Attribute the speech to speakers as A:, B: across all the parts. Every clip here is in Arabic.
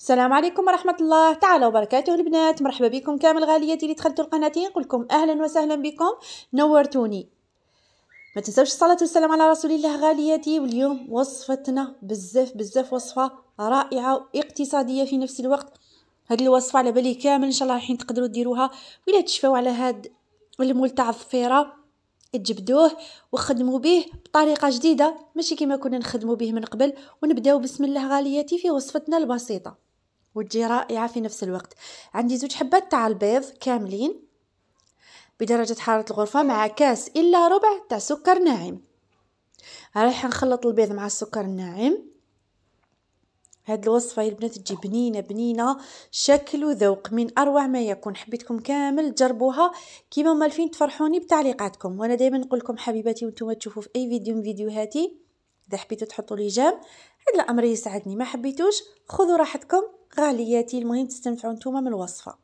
A: السلام عليكم ورحمة الله تعالى وبركاته البنات مرحبا بكم كامل غالياتي اللي دخلتوا القناتي نقول لكم أهلا وسهلا بكم نورتوني ما تنسوش الصلاة والسلام على رسول الله غالياتي واليوم وصفتنا بزاف بزاف وصفة رائعة واقتصادية في نفس الوقت هذه الوصفة على بالي كامل إن شاء الله الحين تقدروا ديروها ولا تشفاو على هاد المول تاع الضفيرة تجبدوه وخدموا به بطريقه جديده ماشي كما كنا نخدموا به من قبل ونبداو بسم الله غالياتي في وصفتنا البسيطه وتجي رائعة في نفس الوقت عندي زوج حبات تاع البيض كاملين بدرجة حرارة الغرفة مع كاس إلا ربع تاع سكر ناعم رايح نخلط البيض مع السكر الناعم هاد الوصفة يا البنات تجي بنينة بنينة شكل وذوق من أروع ما يكون حبيتكم كامل تجربوها كيما مالفين تفرحوني بتعليقاتكم وأنا دايما نقولكم حبيباتي وانتم تشوفوا في أي فيديو من فيديوهاتي اذا حبيتو تحطوا لي جام هذا الامر يسعدني ما حبيتوش خذوا راحتكم غالياتي المهم تستنفعوا نتوما من الوصفه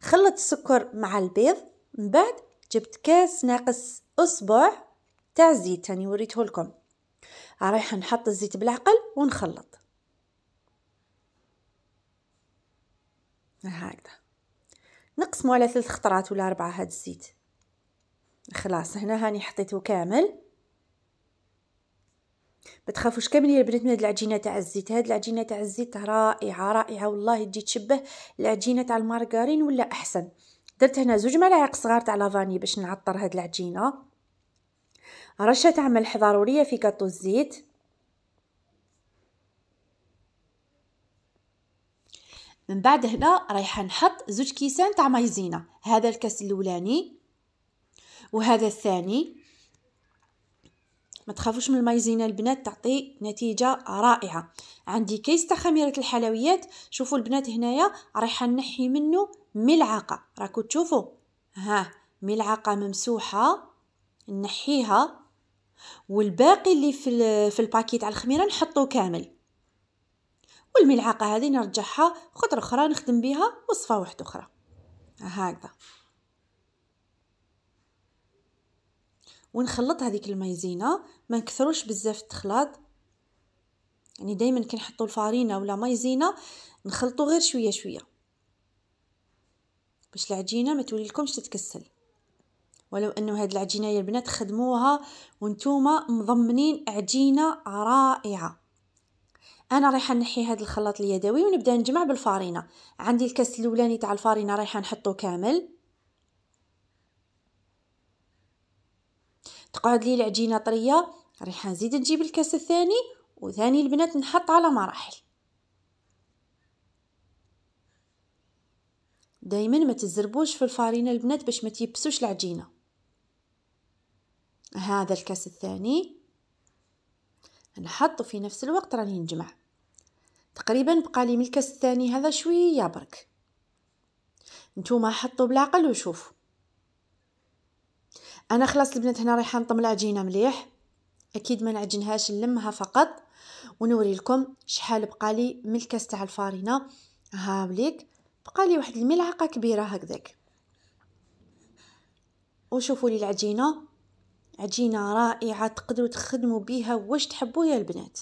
A: خلط السكر مع البيض من بعد جبت كاس ناقص اصبع تاع زيت تاني وريته لكم رايح نحط الزيت بالعقل ونخلط هكذا نقسمه على ثلاث خطرات ولا اربعه هاد الزيت خلاص هنا هاني حطيته كامل ما تخافوش كامل يا البنات من هاد العجينه تاع الزيت هاد العجينه تاع الزيت رائعه رائعه والله تجي تشبه العجينه تاع المارغرين ولا احسن درت هنا زوج ملاعق صغار تاع لافاني باش نعطر هاد العجينه رشه تاع ملح ضروريه في كاطو الزيت من بعد هنا رايحه نحط زوج كيسان تاع مايزينا هذا الكاس الاولاني وهذا الثاني ما تخافوش من المايزينا البنات تعطي نتيجه رائعه عندي كيس تاع خميره الحلويات شوفوا البنات هنايا رايحه نحي منه ملعقه راكو تشوفوا ها ملعقه ممسوحه نحيها والباقي اللي في في الباكيت على الخميره نحطو كامل والملعقه هذه نرجعها خطره اخرى نخدم بها وصفه واحده اخرى هكذا ونخلط هذيك المايزينا ما نكثروش بزاف التخلاط يعني دائما كنحطوا الفارينه ولا مايزينا نخلطوا غير شويه شويه باش العجينه ما تولي لكمش تتكسل ولو انه هاد العجينه يا البنات خدموها وانتوما مضمنين عجينه رائعه انا رايحه نحي هاد الخلاط اليدوي ونبدا نجمع بالفارينه عندي الكاس الاولاني تاع الفارينه رايحه نحطو كامل تقعد لي العجينه طريه رايحه نزيد نجيب الكاس الثاني وثاني البنات نحط على مراحل دائما ما تزربوش في الفارينه البنات باش ما تيبسوش العجينه هذا الكاس الثاني نحطه في نفس الوقت راني نجمع تقريبا بقى لي من الكاس الثاني هذا شويه برك نتوما حطوا بالعقل وشوفوا انا خلاص البنات هنا رايحه نطم العجينه مليح اكيد ما نعجنهاش نلمها فقط ونوري لكم شحال بقالي من الكاس تاع الفارينه هاوليك بقالي واحد الملعقه كبيره هكذاك وشوفوا لي العجينه عجينه رائعه تقدروا تخدموا بها واش تحبوا يا البنات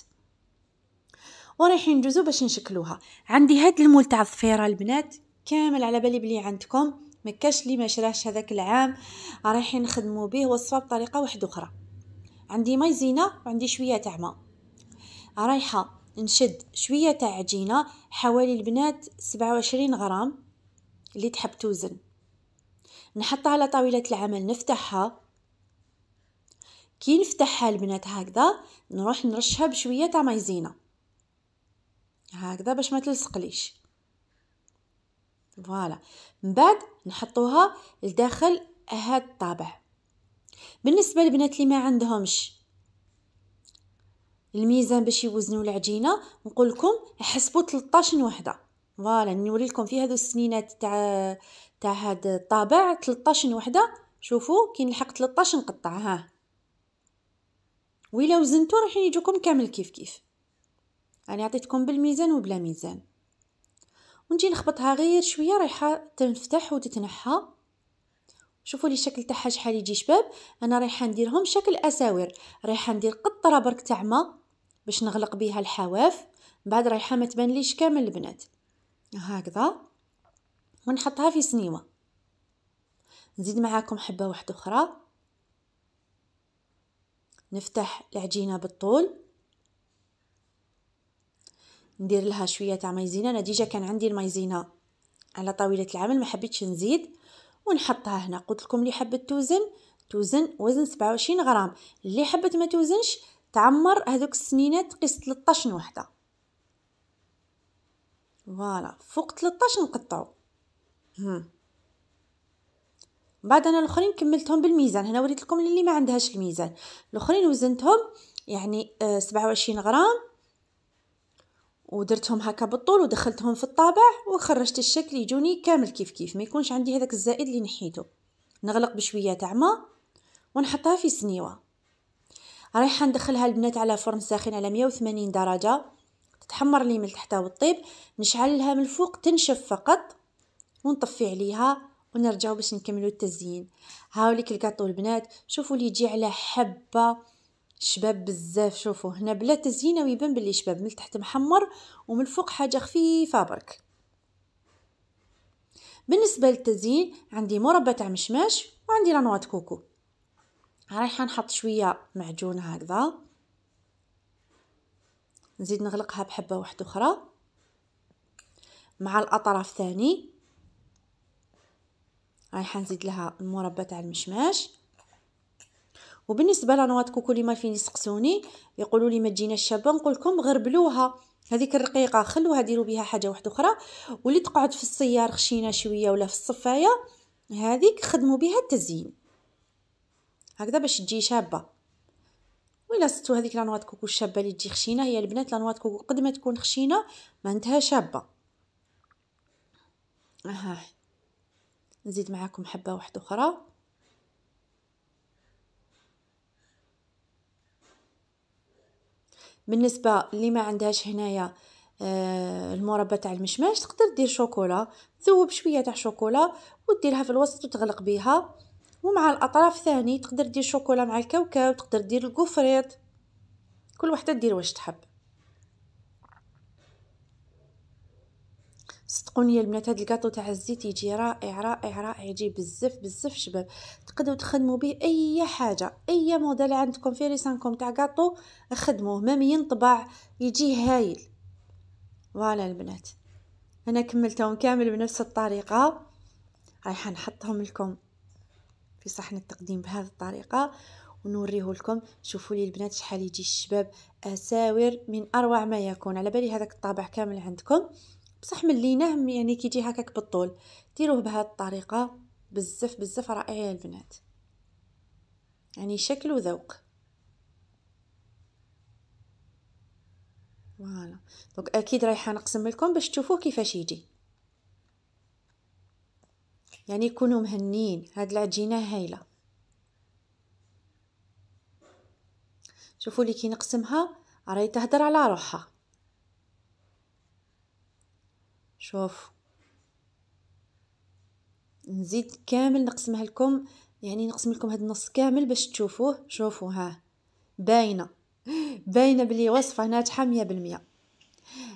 A: ورايحين ندوزو باش نشكلوها عندي هاد المول تاع الضفيره البنات كامل على بالي بلي عندكم ما كاش لي ما شراهش هذاك العام رايحين نخدموا به وصفه بطريقه واحده اخرى عندي ماي زينه وعندي شويه تاع ماء رايحه نشد شويه تاع عجينه حوالي البنات 27 غرام اللي تحب توزن نحطها على طاوله العمل نفتحها كي نفتحها البنات هكذا نروح نرشها بشويه تاع مايزينه هكذا باش ما تلصقليش فوالا من بعد نحطوها لداخل هاد الطابع بالنسبه للبنات اللي ما عندهمش الميزان باش يوزنوا العجينه نقول لكم حسبوا 13 وحده فوالا نوري لكم في هذو السنينات تاع تاع هاد الطابع 13 وحده شوفوا كي نلحق 13 نقطع ها الى وزنتو راح يجوكم كامل كيف كيف انا عطيتكم بالميزان وبلا ميزان ونجي نخبطها غير شويه رايحه تنفتح وتتنحى شوفوا لي شكل تاعها شحال يجي شباب انا رايحه نديرهم شكل اساور رايحه ندير قطره برك تاع ما باش نغلق بها الحواف بعد رايحه ما ليش كامل البنات هكذا ونحطها في سنيوه نزيد معاكم حبه واحده اخرى نفتح العجينه بالطول ندير لها شويه تاع مايزينا انا ديجا كان عندي المايزينا على طاوله العمل ما حبيتش نزيد ونحطها هنا قلت لكم اللي حبت توزن توزن وزن 27 غرام اللي حبت ما توزنش تعمر هذوك السنينات تقيس 13 وحده فوالا فوق 13 نقطعو هم. بعد انا الاخرين كملتهم بالميزان هنا وريت لكم اللي ما عندهاش الميزان الاخرين وزنتهم يعني 27 آه، غرام ودرتهم هكا بالطول ودخلتهم في الطابع وخرجت الشكل يجوني كامل كيف كيف ما يكونش عندي هذاك الزائد اللي نحيته نغلق بشويه تاع ماء ونحطها في سنيوه رايحه ندخلها البنات على فرن ساخن على 180 درجه تتحمر لي من تحتها والطيب نشعلها من الفوق تنشف فقط ونطفي عليها ونرجعو باش نكملو التزيين هاوليك الكاطو البنات شوفوا لي يجي على حبه شباب بزاف شوفوا هنا بلا تزيينه ويبان بلي شباب من تحت محمر ومن الفوق حاجه خفيفه برك بالنسبه للتزيين عندي مربى تاع مشماش وعندي لانوا كوكو رايحه نحط شويه معجون هكذا نزيد نغلقها بحبه واحده اخرى مع الاطراف ثاني رايحه نزيد لها المربى تاع المشماش وبالنسبه كوكو كل ما فين يسقسوني يقولوا لي ما تجينا الشابه نقول لكم غربلوها هذيك الرقيقه خلوها ديروا بها حاجه واحده اخرى واللي تقعد في السيار خشينا شويه ولا في الصفايه هذيك خدموا بها التزيين هكذا باش تجي شابه ولا ستو هذيك لانوات كوكو الشابه اللي تجي خشينه هي البنات لانوات كوكو قد ما تكون خشينه ما عندها شابه اها نزيد معاكم حبه واحده اخرى بالنسبه اللي ما عندهاش هنايا آه، المربى تاع المشماش تقدر دير شوكولا تذوب شويه تاع شوكولا وديرها في الوسط وتغلق بها ومع الاطراف ثاني تقدر دير شوكولا مع الكاوكاو تقدر دير القفريط كل وحده دير واش تحب صدقوني البنات هاد الكاطو تاع الزيت يجي رائع رائع رائع يجي بزاف بزاف شباب تقدروا تخدموا به اي حاجه اي موديل عندكم في ريسانكم تاع كاطو خدموه مام ينطبع يجي هايل فوالا البنات انا كملتهم كامل بنفس الطريقه رايحه نحطهم لكم في صحن التقديم بهذه الطريقه ونوريه لكم شوفوا لي البنات شحال يجي الشباب اساور من اروع ما يكون على بالي هذاك الطابع كامل عندكم بصح مليناه يعني كيجي هكاك بالطول ديروه بهذه الطريقه بزاف بزاف رائعه يا البنات يعني شكل وذوق فوالا دونك اكيد رايحه نقسم لكم باش تشوفوه كيفاش يجي يعني يكونوا مهنين هاد العجينه هايله شوفوا لي كي نقسمها راهي تهدر على روحها شوف نزيد كامل نقسمها لكم يعني نقسم لكم هذا النص كامل باش تشوفوه شوفوا ها باينه باينه بلي وصفه ناجحه مية بالمية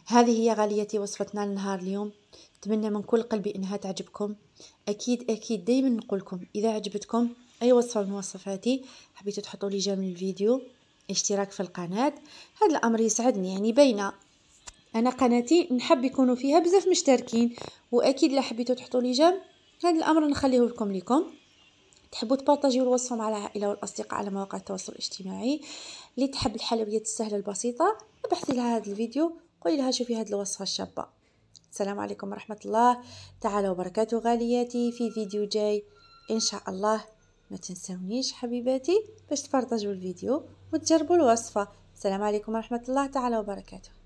A: هذه هي غاليتي وصفتنا لنهار اليوم نتمنى من كل قلبي انها تعجبكم اكيد اكيد دائما نقولكم اذا عجبتكم اي وصفه من وصفاتي حبيتو تحطوا لي جيم الفيديو اشتراك في القناه هذا الامر يسعدني يعني باينه انا قناتي نحب يكونوا فيها بزاف مشتركين واكيد لا حبيتو تحطوا لي جيم هذا الامر نخليه لكم لكم تحبوا تبارطاجيو الوصفه مع العائله والاصدقاء على مواقع التواصل الاجتماعي اللي تحب الحلويات السهله البسيطه ابحثي لها هذا الفيديو قولي لها شوفي هذه الوصفه الشابه السلام عليكم ورحمه الله تعالى وبركاته غالياتي في فيديو جاي ان شاء الله ما تنسونيش حبيباتي باش تبارطاجيو الفيديو وتجربوا الوصفه السلام عليكم ورحمه الله تعالى وبركاته